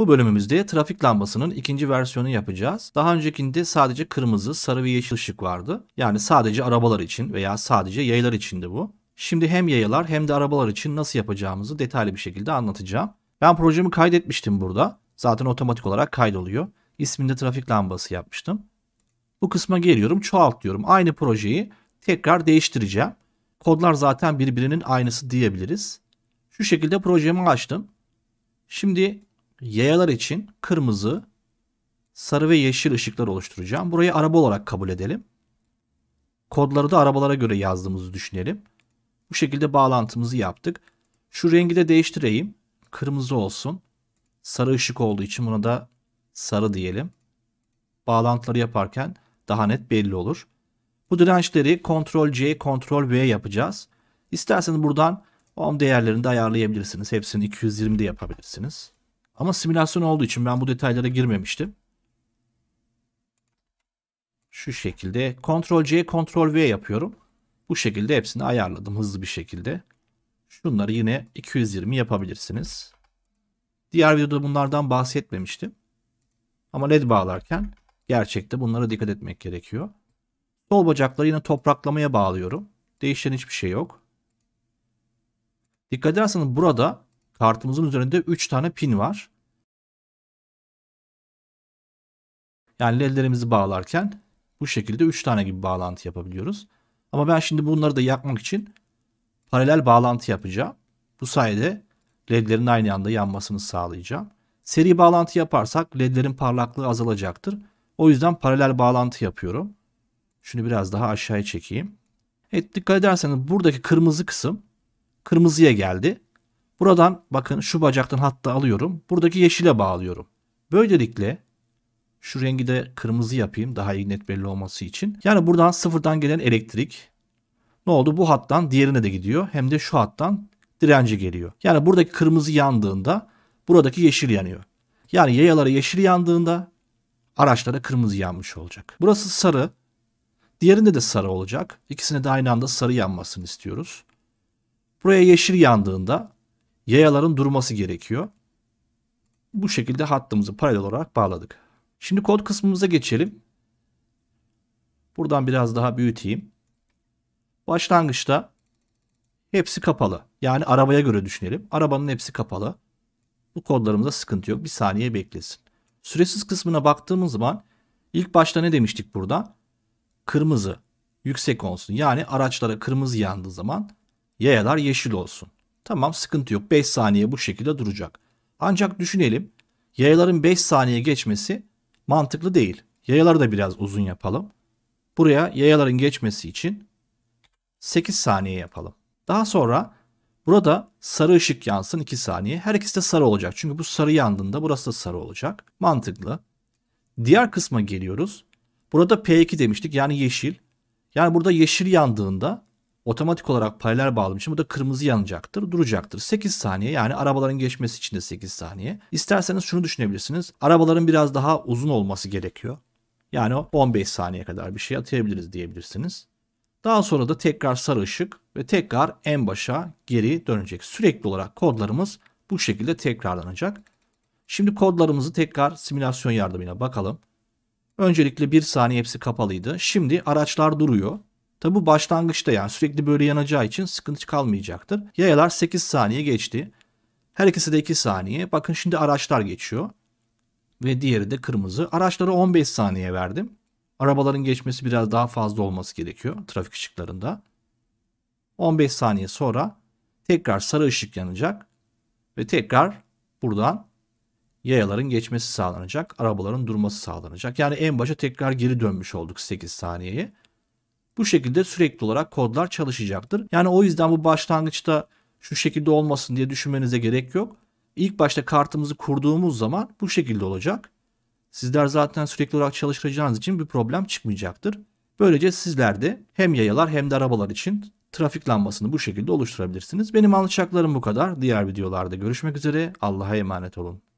Bu bölümümüzde trafik lambasının ikinci versiyonu yapacağız. Daha öncekinde sadece kırmızı, sarı ve yeşil ışık vardı. Yani sadece arabalar için veya sadece yaylar içindi bu. Şimdi hem yayalar hem de arabalar için nasıl yapacağımızı detaylı bir şekilde anlatacağım. Ben projemi kaydetmiştim burada. Zaten otomatik olarak kaydoluyor. İsminde trafik lambası yapmıştım. Bu kısma geliyorum çoğalt diyorum. Aynı projeyi tekrar değiştireceğim. Kodlar zaten birbirinin aynısı diyebiliriz. Şu şekilde projemi açtım. Şimdi yayalar için kırmızı, sarı ve yeşil ışıklar oluşturacağım. Burayı araba olarak kabul edelim. Kodları da arabalara göre yazdığımızı düşünelim. Bu şekilde bağlantımızı yaptık. Şu rengi de değiştireyim. Kırmızı olsun. Sarı ışık olduğu için buna da sarı diyelim. Bağlantıları yaparken daha net belli olur. Bu dirençleri Ctrl C, Ctrl V yapacağız. İsterseniz buradan ohm değerlerini de ayarlayabilirsiniz. Hepsini 220'de yapabilirsiniz. Ama simülasyon olduğu için ben bu detaylara girmemiştim. Şu şekilde Ctrl C, Ctrl V yapıyorum. Bu şekilde hepsini ayarladım hızlı bir şekilde. Şunları yine 220 yapabilirsiniz. Diğer videoda bunlardan bahsetmemiştim. Ama led bağlarken gerçekte bunlara dikkat etmek gerekiyor. Sol bacakları yine topraklamaya bağlıyorum. Değişen hiçbir şey yok. Dikkat ederseniz burada Kartımızın üzerinde 3 tane pin var. Yani ledlerimizi bağlarken bu şekilde 3 tane gibi bağlantı yapabiliyoruz. Ama ben şimdi bunları da yakmak için paralel bağlantı yapacağım. Bu sayede ledlerin aynı anda yanmasını sağlayacağım. Seri bağlantı yaparsak ledlerin parlaklığı azalacaktır. O yüzden paralel bağlantı yapıyorum. Şunu biraz daha aşağıya çekeyim. Evet dikkat ederseniz buradaki kırmızı kısım kırmızıya geldi. Buradan bakın şu bacaktan hatta alıyorum. Buradaki yeşile bağlıyorum. Böylelikle şu rengi de kırmızı yapayım daha iyi net belli olması için. Yani buradan sıfırdan gelen elektrik ne oldu? Bu hattan diğerine de gidiyor. Hem de şu hattan direnci geliyor. Yani buradaki kırmızı yandığında buradaki yeşil yanıyor. Yani yayalara yeşil yandığında araçlara kırmızı yanmış olacak. Burası sarı. Diğerinde de sarı olacak. İkisine de aynı anda sarı yanmasını istiyoruz. Buraya yeşil yandığında yayaların durması gerekiyor. Bu şekilde hattımızı paralel olarak bağladık. Şimdi kod kısmımıza geçelim. Buradan biraz daha büyüteyim. Başlangıçta hepsi kapalı. Yani arabaya göre düşünelim. Arabanın hepsi kapalı. Bu kodlarımızda sıkıntı yok. Bir saniye beklesin. Süresiz kısmına baktığımız zaman ilk başta ne demiştik burada? Kırmızı yüksek olsun. Yani araçlara kırmızı yandığı zaman yayalar yeşil olsun. Tamam sıkıntı yok 5 saniye bu şekilde duracak. Ancak düşünelim yayaların 5 saniye geçmesi mantıklı değil. Yayaları da biraz uzun yapalım. Buraya yayaların geçmesi için 8 saniye yapalım. Daha sonra burada sarı ışık yansın 2 saniye. Her ikisi de sarı olacak. Çünkü bu sarı yandığında burası da sarı olacak. Mantıklı. Diğer kısma geliyoruz. Burada P2 demiştik yani yeşil. Yani burada yeşil yandığında otomatik olarak paralel bağladığım için bu da kırmızı yanacaktır, duracaktır. 8 saniye yani arabaların geçmesi için de 8 saniye. İsterseniz şunu düşünebilirsiniz. Arabaların biraz daha uzun olması gerekiyor. Yani 15 saniye kadar bir şey atayabiliriz diyebilirsiniz. Daha sonra da tekrar sarı ışık ve tekrar en başa geri dönecek. Sürekli olarak kodlarımız bu şekilde tekrarlanacak. Şimdi kodlarımızı tekrar simülasyon yardımıyla bakalım. Öncelikle 1 saniye hepsi kapalıydı. Şimdi araçlar duruyor. Tabi bu başlangıçta yani sürekli böyle yanacağı için sıkıntı kalmayacaktır. Yayalar 8 saniye geçti. Her ikisi de 2 saniye. Bakın şimdi araçlar geçiyor. Ve diğeri de kırmızı. Araçlara 15 saniye verdim. Arabaların geçmesi biraz daha fazla olması gerekiyor trafik ışıklarında. 15 saniye sonra tekrar sarı ışık yanacak. Ve tekrar buradan yayaların geçmesi sağlanacak. Arabaların durması sağlanacak. Yani en başa tekrar geri dönmüş olduk 8 saniyeye. Bu şekilde sürekli olarak kodlar çalışacaktır. Yani o yüzden bu başlangıçta şu şekilde olmasın diye düşünmenize gerek yok. İlk başta kartımızı kurduğumuz zaman bu şekilde olacak. Sizler zaten sürekli olarak çalıştıracağınız için bir problem çıkmayacaktır. Böylece sizler de hem yayalar hem de arabalar için trafik lambasını bu şekilde oluşturabilirsiniz. Benim anlatacaklarım bu kadar. Diğer videolarda görüşmek üzere. Allah'a emanet olun.